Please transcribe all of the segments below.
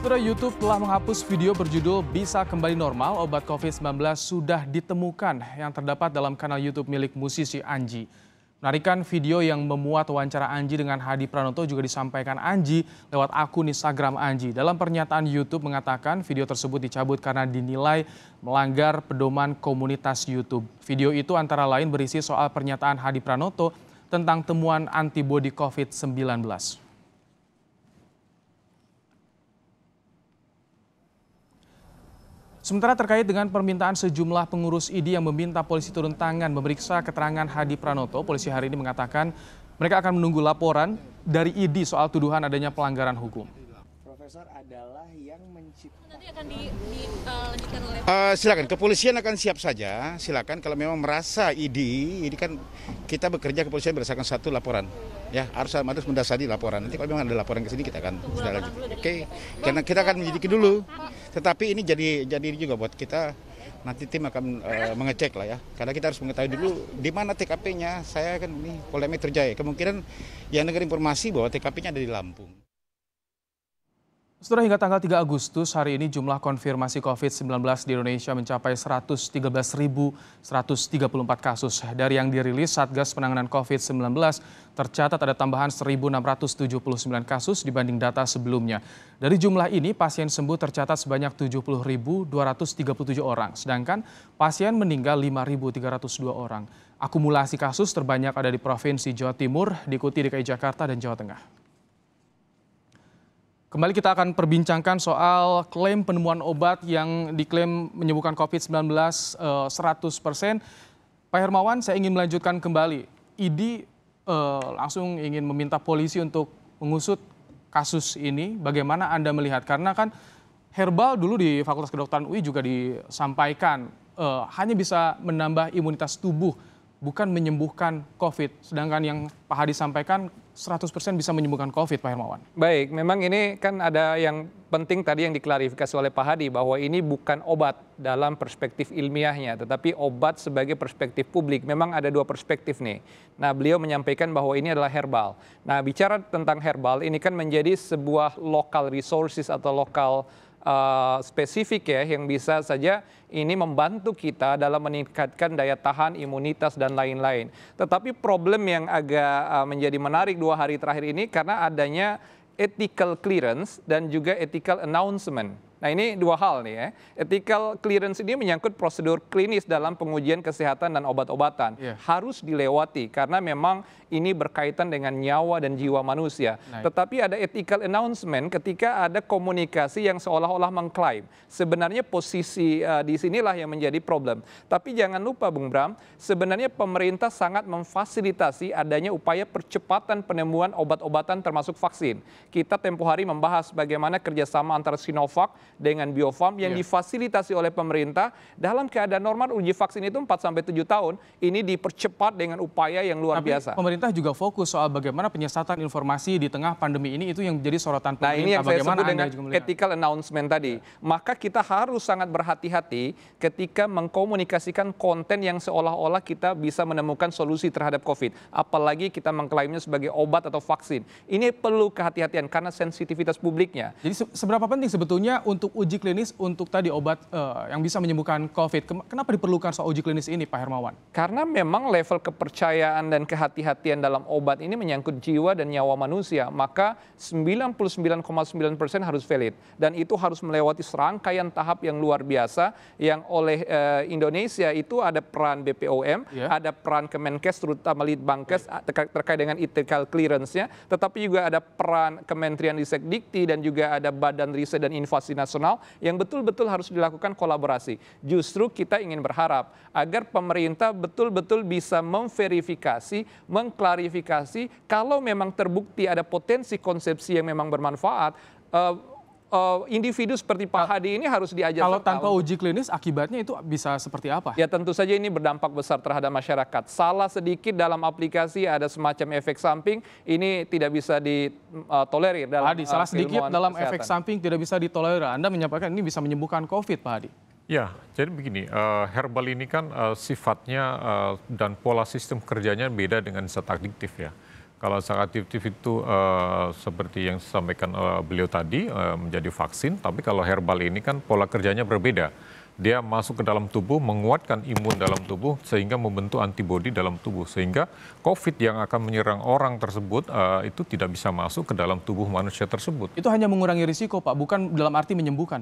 Saudara YouTube telah menghapus video berjudul Bisa Kembali Normal Obat COVID-19 Sudah Ditemukan yang terdapat dalam kanal YouTube milik musisi Anji. Menarikan video yang memuat wawancara Anji dengan Hadi Pranoto juga disampaikan Anji lewat akun Instagram Anji. Dalam pernyataan YouTube mengatakan video tersebut dicabut karena dinilai melanggar pedoman komunitas YouTube. Video itu antara lain berisi soal pernyataan Hadi Pranoto tentang temuan antibodi COVID-19. Sementara terkait dengan permintaan sejumlah pengurus ID yang meminta polisi turun tangan memeriksa keterangan Hadi Pranoto, polisi hari ini mengatakan mereka akan menunggu laporan dari ID soal tuduhan adanya pelanggaran hukum. Profesor adalah yang menciptakan. uh, eh, eh, silakan kepolisian akan siap saja. Silakan kalau memang merasa ID, ini kan kita bekerja kepolisian berdasarkan satu laporan. Ya harus harus mendasari laporan. Nanti kalau memang ada laporan ke sini kita akan sudah lagi. Oke, karena kita akan menyelidiki dulu. Tetapi ini jadi jadi juga buat kita nanti tim akan uh, mengecek lah ya karena kita harus mengetahui dulu di mana TKP-nya saya kan ini polemik terjaya. kemungkinan yang negara informasi bahwa TKP-nya ada di Lampung setelah hingga tanggal 3 Agustus, hari ini jumlah konfirmasi COVID-19 di Indonesia mencapai 113.134 kasus. Dari yang dirilis Satgas Penanganan COVID-19, tercatat ada tambahan 1.679 kasus dibanding data sebelumnya. Dari jumlah ini, pasien sembuh tercatat sebanyak 70.237 orang, sedangkan pasien meninggal 5.302 orang. Akumulasi kasus terbanyak ada di Provinsi Jawa Timur, diikuti DKI Jakarta dan Jawa Tengah. Kembali kita akan perbincangkan soal klaim penemuan obat yang diklaim menyembuhkan COVID-19 100 eh, Pak Hermawan, saya ingin melanjutkan kembali. IDI eh, langsung ingin meminta polisi untuk mengusut kasus ini. Bagaimana Anda melihat? Karena kan herbal dulu di Fakultas Kedokteran UI juga disampaikan eh, hanya bisa menambah imunitas tubuh bukan menyembuhkan COVID. Sedangkan yang Pak Hadi sampaikan 100% bisa menyembuhkan COVID, Pak Hermawan. Baik, memang ini kan ada yang penting tadi yang diklarifikasi oleh Pak Hadi bahwa ini bukan obat dalam perspektif ilmiahnya, tetapi obat sebagai perspektif publik. Memang ada dua perspektif nih. Nah, beliau menyampaikan bahwa ini adalah herbal. Nah, bicara tentang herbal ini kan menjadi sebuah local resources atau lokal uh, spesifik ya yang bisa saja ini membantu kita dalam meningkatkan daya tahan, imunitas dan lain-lain. Tetapi problem yang agak uh, menjadi menarik dua hari terakhir ini karena adanya ethical clearance dan juga ethical announcement. Nah ini dua hal nih ya. Ethical clearance ini menyangkut prosedur klinis dalam pengujian kesehatan dan obat-obatan. Yeah. Harus dilewati karena memang ini berkaitan dengan nyawa dan jiwa manusia. Nah, Tetapi ada ethical announcement ketika ada komunikasi yang seolah-olah mengklaim. Sebenarnya posisi uh, di sinilah yang menjadi problem. Tapi jangan lupa Bung Bram, sebenarnya pemerintah sangat memfasilitasi adanya upaya percepatan penemuan obat-obatan termasuk vaksin. Kita tempo hari membahas bagaimana kerjasama antara Sinovac dengan Bio Farm yang yeah. difasilitasi oleh pemerintah dalam keadaan normal uji vaksin itu 4 sampai 7 tahun ini dipercepat dengan upaya yang luar Tapi biasa. Pemerintah juga fokus soal bagaimana penyesatan informasi di tengah pandemi ini itu yang menjadi sorotan pemerintah. Nah, ini yang bagaimana saya sebut dengan juga ethical announcement tadi. Yeah. Maka kita harus sangat berhati-hati ketika mengkomunikasikan konten yang seolah-olah kita bisa menemukan solusi terhadap COVID. Apalagi kita mengklaimnya sebagai obat atau vaksin. Ini perlu kehati-hatian karena sensitivitas publiknya. Jadi seberapa penting sebetulnya untuk untuk uji klinis untuk tadi obat uh, yang bisa menyembuhkan COVID. Kenapa diperlukan soal uji klinis ini, Pak Hermawan? Karena memang level kepercayaan dan kehati-hatian dalam obat ini menyangkut jiwa dan nyawa manusia. Maka 99,9 persen harus valid. Dan itu harus melewati serangkaian tahap yang luar biasa yang oleh uh, Indonesia itu ada peran BPOM, yeah. ada peran Kemenkes, terutama Litbangkes yeah. terkait, terkait dengan ethical clearance-nya. Tetapi juga ada peran Kementerian Riset Dikti dan juga ada Badan Riset dan Inovasi Nasional nasional yang betul-betul harus dilakukan kolaborasi. Justru kita ingin berharap agar pemerintah betul-betul bisa memverifikasi, mengklarifikasi kalau memang terbukti ada potensi konsepsi yang memang bermanfaat, eh, uh, individu seperti Pak Hadi ini harus diajak. Kalau tanpa tahu. uji klinis akibatnya itu bisa seperti apa? Ya tentu saja ini berdampak besar terhadap masyarakat. Salah sedikit dalam aplikasi ada semacam efek samping ini tidak bisa ditolerir eh, dalam Pak Hadi, salah sedikit dalam kesehatan. efek samping tidak bisa ditolerir. Anda menyampaikan ini bisa menyembuhkan COVID, Pak Hadi. Ya, jadi begini, uh, herbal ini kan uh, sifatnya uh, dan pola sistem kerjanya beda dengan zat adiktif ya. Kalau secara aktif itu uh, seperti yang disampaikan uh, beliau tadi uh, menjadi vaksin, tapi kalau herbal ini kan pola kerjanya berbeda. Dia masuk ke dalam tubuh, menguatkan imun dalam tubuh sehingga membentuk antibodi dalam tubuh sehingga COVID yang akan menyerang orang tersebut uh, itu tidak bisa masuk ke dalam tubuh manusia tersebut. Itu hanya mengurangi risiko, Pak, bukan dalam arti menyembuhkan.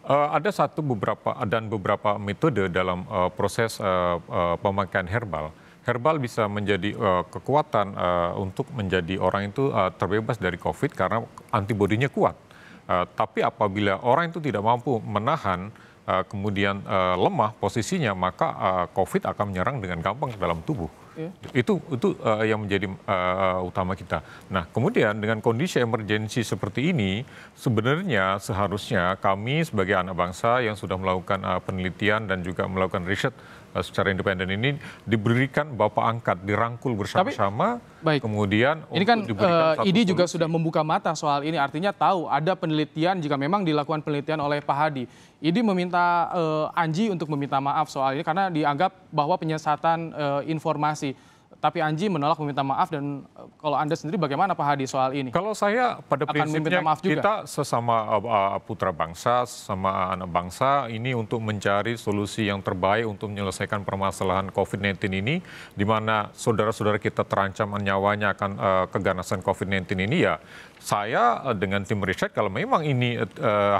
Uh, ada satu beberapa dan beberapa metode dalam uh, proses uh, uh, pemakaian herbal herbal bisa menjadi uh, kekuatan uh, untuk menjadi orang itu uh, terbebas dari COVID karena antibodinya kuat. Uh, tapi apabila orang itu tidak mampu menahan uh, kemudian uh, lemah posisinya maka uh, COVID akan menyerang dengan gampang ke dalam tubuh. Yeah. Itu itu uh, yang menjadi uh, utama kita. Nah, kemudian dengan kondisi emergensi seperti ini, sebenarnya seharusnya kami sebagai anak bangsa yang sudah melakukan uh, penelitian dan juga melakukan riset Eh, secara independen ini diberikan bapak angkat dirangkul bersama-sama baik. kemudian ini kan uh, juga sudah membuka mata soal ini artinya tahu ada penelitian jika memang dilakukan penelitian oleh Pak Hadi ini meminta uh, Anji untuk meminta maaf soal ini karena dianggap bahwa penyesatan uh, informasi tapi Anji menolak meminta maaf dan eh, kalau Anda sendiri bagaimana Pak Hadi soal ini? Kalau saya pada Akan prinsipnya maaf juga? kita sesama eh, eh, putra bangsa, sama anak bangsa ini untuk mencari solusi yang terbaik untuk menyelesaikan permasalahan COVID-19 ini di mana saudara-saudara kita terancam nyawanya akan keganasan COVID-19 ini ya saya dengan tim riset kalau memang ini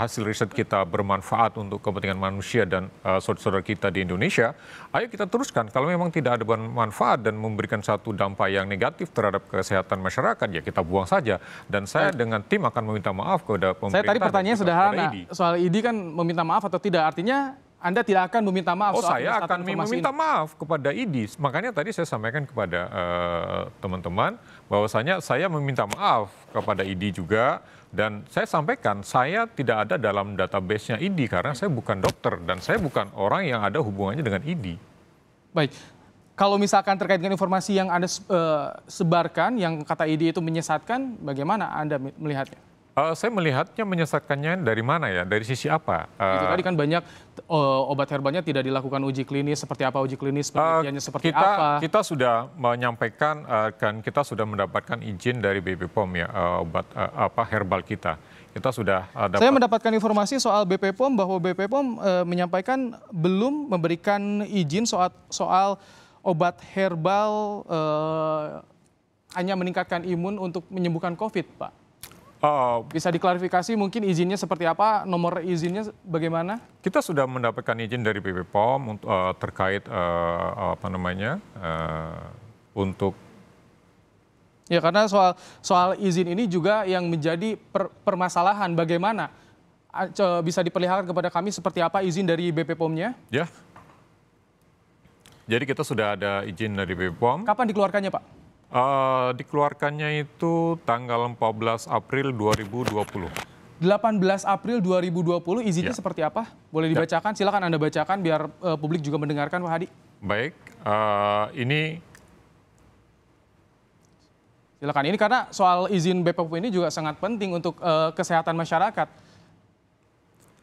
hasil riset kita bermanfaat untuk kepentingan manusia dan saudara-saudara saudara -saudara kita di Indonesia, ayo kita teruskan kalau memang tidak ada manfaat dan memberikan memberikan satu dampak yang negatif terhadap kesehatan masyarakat, ya kita buang saja. Dan saya iya. dengan tim akan meminta maaf kepada pemerintah. Saya tadi pertanyaan sederhana, ID. soal ID kan meminta maaf atau tidak, artinya anda tidak akan meminta maaf oh, soal saya akan meminta ini. maaf kepada idi Makanya tadi saya sampaikan kepada eh, teman-teman uh, bahwasanya saya meminta maaf kepada idi juga dan saya sampaikan saya tidak ada dalam database-nya IDI karena saya bukan dokter dan saya bukan orang yang ada hubungannya dengan idi Baik, kalau misalkan terkait dengan informasi yang Anda uh, sebarkan, yang kata ID itu menyesatkan, bagaimana Anda melihatnya? Uh, saya melihatnya menyesatkannya dari mana ya? Dari sisi apa? Uh, itu tadi kan banyak uh, obat herbalnya tidak dilakukan uji klinis, seperti apa uji klinis, penelitiannya uh, seperti kita, apa? Kita sudah menyampaikan uh, kan kita sudah mendapatkan izin dari BP POM ya uh, obat uh, apa herbal kita kita sudah dapat. Saya mendapatkan informasi soal BP POM bahwa BP POM menyampaikan belum memberikan izin soal soal obat herbal uh, hanya meningkatkan imun untuk menyembuhkan COVID, Pak? Uh, Bisa diklarifikasi mungkin izinnya seperti apa, nomor izinnya bagaimana? Kita sudah mendapatkan izin dari BP POM untuk, uh, terkait uh, apa namanya uh, untuk Ya karena soal soal izin ini juga yang menjadi per, permasalahan bagaimana bisa diperlihatkan kepada kami seperti apa izin dari BP POM-nya? Ya, jadi kita sudah ada izin dari BPOM. Kapan dikeluarkannya, Pak? Uh, dikeluarkannya itu tanggal 14 April 2020. 18 April 2020 izinnya ya. seperti apa? Boleh ya. dibacakan? Ya. Silakan Anda bacakan biar uh, publik juga mendengarkan Pak Hadi. Baik, uh, ini Silakan. Ini karena soal izin BPOM ini juga sangat penting untuk uh, kesehatan masyarakat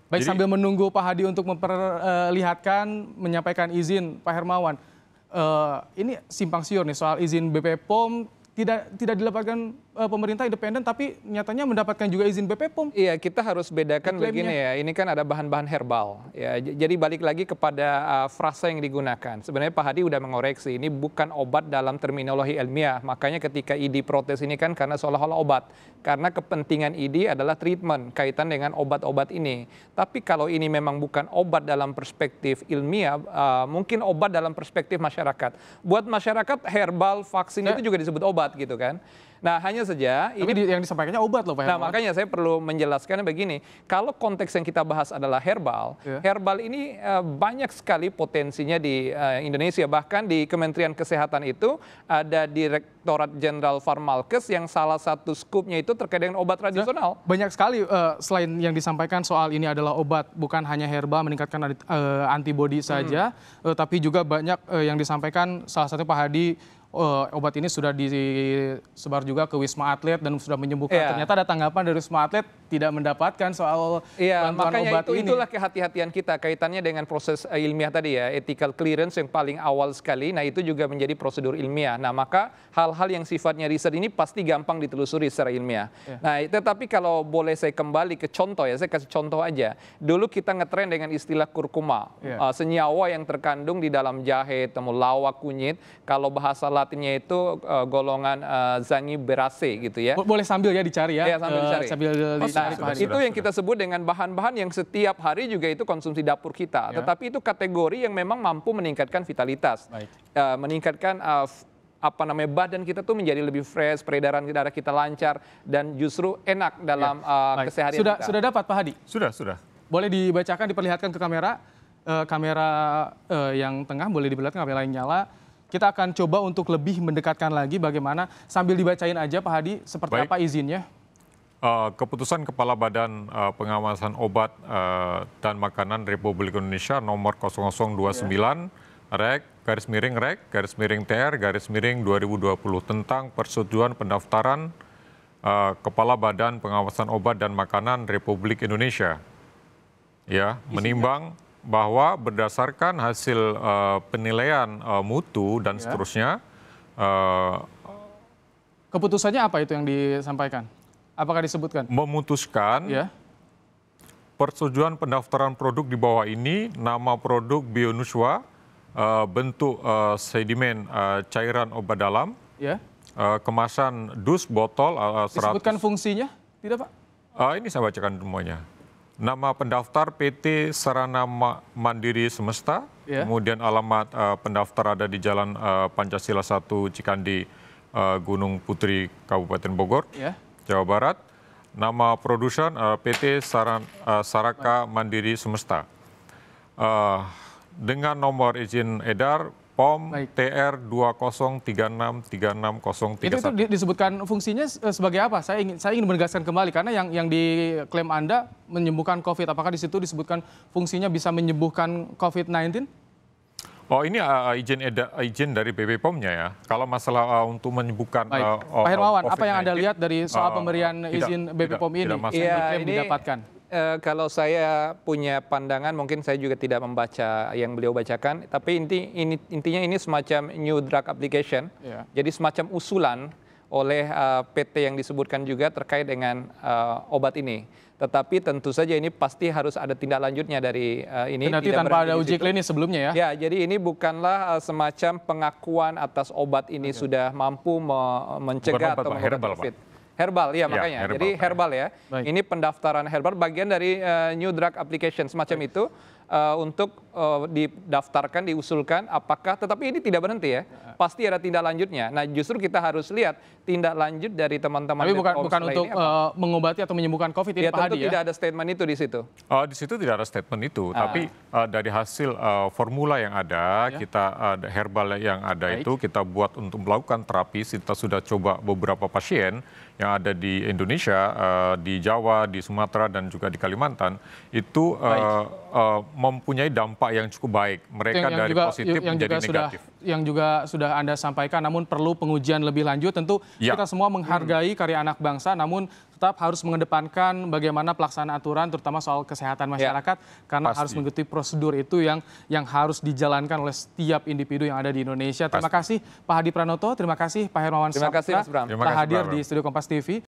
Baik Jadi, sambil menunggu Pak Hadi untuk memperlihatkan, menyampaikan izin Pak Hermawan. Uh, ini simpang siur nih soal izin BPOM tidak tidak dilaporkan Eh, pemerintah independen tapi nyatanya mendapatkan juga izin BPOM. Iya, kita harus bedakan begini ya. Ini kan ada bahan-bahan herbal. Ya, jadi balik lagi kepada uh, frasa yang digunakan. Sebenarnya Pak Hadi udah mengoreksi. Ini bukan obat dalam terminologi ilmiah. Makanya ketika ID protes ini kan karena seolah-olah obat. Karena kepentingan ID adalah treatment kaitan dengan obat-obat ini. Tapi kalau ini memang bukan obat dalam perspektif ilmiah, uh, mungkin obat dalam perspektif masyarakat. Buat masyarakat herbal vaksin ya. itu juga disebut obat gitu kan. Nah hanya saja Tapi ini yang disampaikannya obat loh Pak Nah makanya saya perlu menjelaskan begini. Kalau konteks yang kita bahas adalah herbal, yeah. herbal ini uh, banyak sekali potensinya di uh, Indonesia. Bahkan di Kementerian Kesehatan itu ada Direktorat Jenderal Farmalkes yang salah satu skupnya itu terkait dengan obat tradisional. Banyak sekali uh, selain yang disampaikan soal ini adalah obat bukan hanya herbal meningkatkan uh, antibodi saja, hmm. uh, tapi juga banyak uh, yang disampaikan salah satu Pak Hadi uh, obat ini sudah disebar juga ke Wisma Atlet dan sudah menyembuhkan. Yeah. Ternyata ada tanggapan dari Wisma Atlet tidak mendapatkan soal ya, bantuan makanya obat itu, ini. Itulah kehati-hatian kita kaitannya dengan proses eh, ilmiah tadi ya, ethical clearance yang paling awal sekali. Nah itu juga menjadi prosedur ilmiah. Nah maka hal-hal yang sifatnya riset ini pasti gampang ditelusuri secara ilmiah. ya. Nah tetapi kalau boleh saya kembali ke contoh ya, saya kasih contoh aja. Dulu kita ngetrend dengan istilah kurkuma, ya. uh, senyawa yang terkandung di dalam jahe, temulawak, kunyit. Kalau bahasa Latinnya itu uh, golongan uh, berase gitu ya. Boleh sambil ya dicari ya. ya sambil uh, dicari. Sambil oh, nah, itu yang kita sebut dengan bahan-bahan yang setiap hari juga itu konsumsi dapur kita. Ya. Tetapi itu kategori yang memang mampu meningkatkan vitalitas, Uh, meningkatkan uh, apa namanya badan kita tuh menjadi lebih fresh, peredaran darah kita lancar dan justru enak ya. dalam ya. uh, keseharian sudah, kita. Sudah dapat Pak Hadi? Sudah, sudah. Boleh dibacakan, diperlihatkan ke kamera. Uh, kamera uh, yang tengah boleh diperlihatkan, kamera yang nyala kita akan coba untuk lebih mendekatkan lagi bagaimana sambil dibacain aja Pak Hadi seperti Baik. apa izinnya. Eh, keputusan Kepala Badan uh, Pengawasan Obat uh, dan Makanan Republik Indonesia nomor 0029 yeah. Rek garis miring Rek garis miring TR garis miring 2020 tentang persetujuan pendaftaran uh, Kepala Badan Pengawasan Obat dan Makanan Republik Indonesia. Ya, menimbang bahwa berdasarkan hasil uh, penilaian uh, mutu dan yeah. seterusnya uh, keputusannya apa itu yang disampaikan? Apakah disebutkan? Memutuskan ya. persetujuan pendaftaran produk di bawah ini, nama produk Bionuswa, uh, eh, bentuk uh, sedimen uh, cairan obat dalam, ya. uh, kemasan dus, botol. Uh, 100. Disebutkan fungsinya? Tidak, Pak? Uh, ini saya bacakan semuanya. Nama pendaftar PT Sarana Mandiri Semesta, ya. kemudian alamat uh, pendaftar ada di Jalan uh, Pancasila 1 Cikandi, uh, Gunung Putri, Kabupaten Bogor. Ya. Jawa Barat. Nama produsen uh, eh, PT Saran, uh, Saraka Mandiri Semesta. Uh, dengan nomor izin edar POM Baik. TR 203636031. Itu, itu disebutkan fungsinya sebagai apa? Saya ingin saya ingin menegaskan kembali karena yang yang diklaim Anda menyembuhkan COVID. Apakah di situ disebutkan fungsinya bisa menyembuhkan COVID-19? Oh ini uh, uh, izin eda, izin dari BP POM-nya ya. Kalau masalah uh, untuk menyembuhkan uh, Pak uh, Hermawan, apa yang Anda lihat dari soal uh, pemberian uh, izin BP POM ini? Tidak, ya, iya, ini didapatkan. Uh, kalau saya punya pandangan, mungkin saya juga tidak membaca yang beliau bacakan. Tapi inti, ini, intinya ini semacam new drug application. Yeah. Jadi semacam usulan oleh uh, eh, PT yang disebutkan juga terkait dengan uh, obat ini. Tetapi tentu saja ini pasti harus ada tindak lanjutnya dari uh, ini. Nanti tidak tanpa ada uji klinis sebelumnya ya? Ya, jadi ini bukanlah uh, semacam pengakuan atas obat ini Oke. sudah mampu me mencegah atau herbal, COVID. Pak. Herbal, ya, ya makanya. Herbal, Jadi herbal ya. Baik. Ini pendaftaran herbal bagian dari uh, New Drug Application semacam Baik. itu uh, untuk uh, didaftarkan, diusulkan, apakah tetapi ini tidak berhenti ya, nah. pasti ada tindak lanjutnya. Nah justru kita harus lihat tindak lanjut dari teman-teman. Tapi bukan bukan untuk uh, mengobati atau menyembuhkan COVID ini ya, Pak Hadi ya. Tidak ada statement itu di situ. Oh di situ tidak ada statement itu, ah. tapi uh, dari hasil uh, formula yang ada, ya. kita uh, herbal yang ada Baik. itu kita buat untuk melakukan terapi. Kita sudah coba beberapa pasien yang ada di Indonesia, uh, di Jawa, di Sumatera dan juga di Kalimantan itu uh, uh, mempunyai dampak yang cukup baik. Mereka yang, yang dari juga, positif yang menjadi juga negatif. Sudah, yang juga sudah Anda sampaikan namun perlu pengujian lebih lanjut tentu ya. kita semua menghargai hmm. karya anak bangsa namun tetap harus mengedepankan bagaimana pelaksanaan aturan terutama soal kesehatan ya, masyarakat ya, karena pasti. harus mengikuti prosedur itu yang yang harus dijalankan oleh setiap individu yang ada di Indonesia. Pasti. Terima kasih Pak Hadi Pranoto, terima kasih Pak Hermawan terima kasih, Mas Bram. Terima kasih, hadir Bram. di Studio Kompas TV.